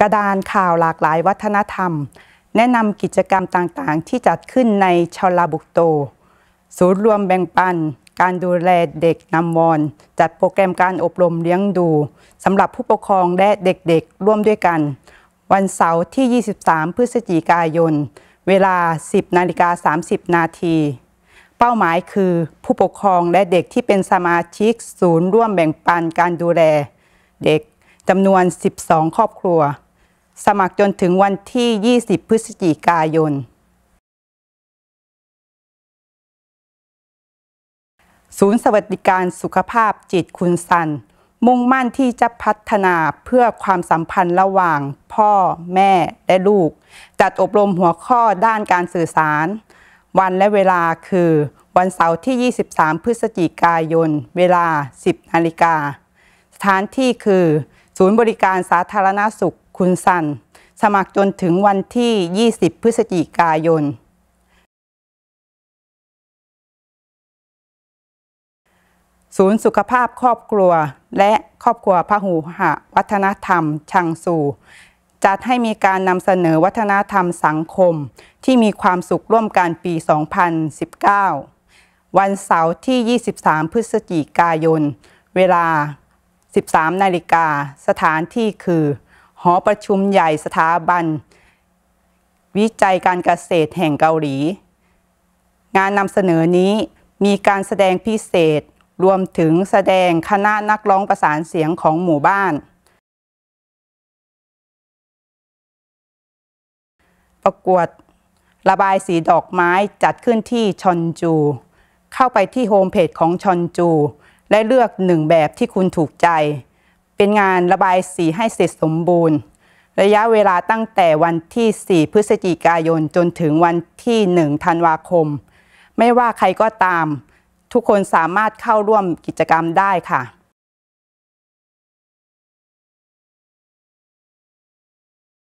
กระดานข่าวหลากหลายวัฒนธรรม แนะนำกิจกรรมต่างๆ ที่จัดขึ้นในชลาบุกโต ศูนย์รวมแบ่งปัน การดูแลเด็กนำวอนจัดโปรแกรมการอบรมเลี้ยงดูสำหรับผู้ปกครองและเด็กๆร่วมด้วยกัน วันเสาร์ที่ 23 พฤศจิกายน เวลา 10 นาฬิกา 30 นาทีเป้าหมายคือผู้ปกครองและเด็กที่เป็นสมาชิกศูนย์ร่วมแบ่งปันการดูแล เด็กจำนวน 12 ครอบครัวสมัครจนถึงวันที่ 20 พฤศจิกายน ศูนย์สวัสดิการสุขภาพจิตคุณสันมุ่งมั่นที่จะพัฒนาเพื่อความสัมพันธ์ระหว่างพ่อ แม่และลูก จัดอบรมหัวข้อด้านการสื่อสาร วันและเวลาคือ วันเสาร์ที่ 23 พฤศจิกายน เวลา 10นาฬิกา สถานที่คือ ศูนย์บริการสาธารณสุขคุณสันสมัครจนถึงวันที่ 20 พฤศจิกายน ศูนย์สุขภาพครอบครัวและครอบครัวพหูหะวัฒนธรรมชังสูจัดให้มีการนำเสนอวัฒนธรรมสังคมที่มีความสุขร่วมกันปี 2019 วันเสาร์ที่ 23 พฤศจิกายน เวลา 13นาฬิกาสถานที่คือหอประชุมใหญ่สถาบัน วิจัยการเกษตรแห่งเกาหลี งานนำเสนอนี้มีการแสดงพิเศษรวมถึงแสดงคณะนักร้องประสานเสียงของหมู่บ้าน ประกวดระบายสีดอกไม้จัดขึ้นที่ชอนจู เข้าไปที่โฮมเพจของชอนจูและเลือกหนึ่งแบบที่คุณถูกใจเป็นงานระบายสีให้เสร็จสมบูรณ์ ระยะเวลาตั้งแต่วันที่4พฤศจิกายนจนถึงวันที่1ธันวาคม ไม่ว่าใครก็ตาม ทุกคนสามารถเข้าร่วมกิจกรรมได้ค่ะ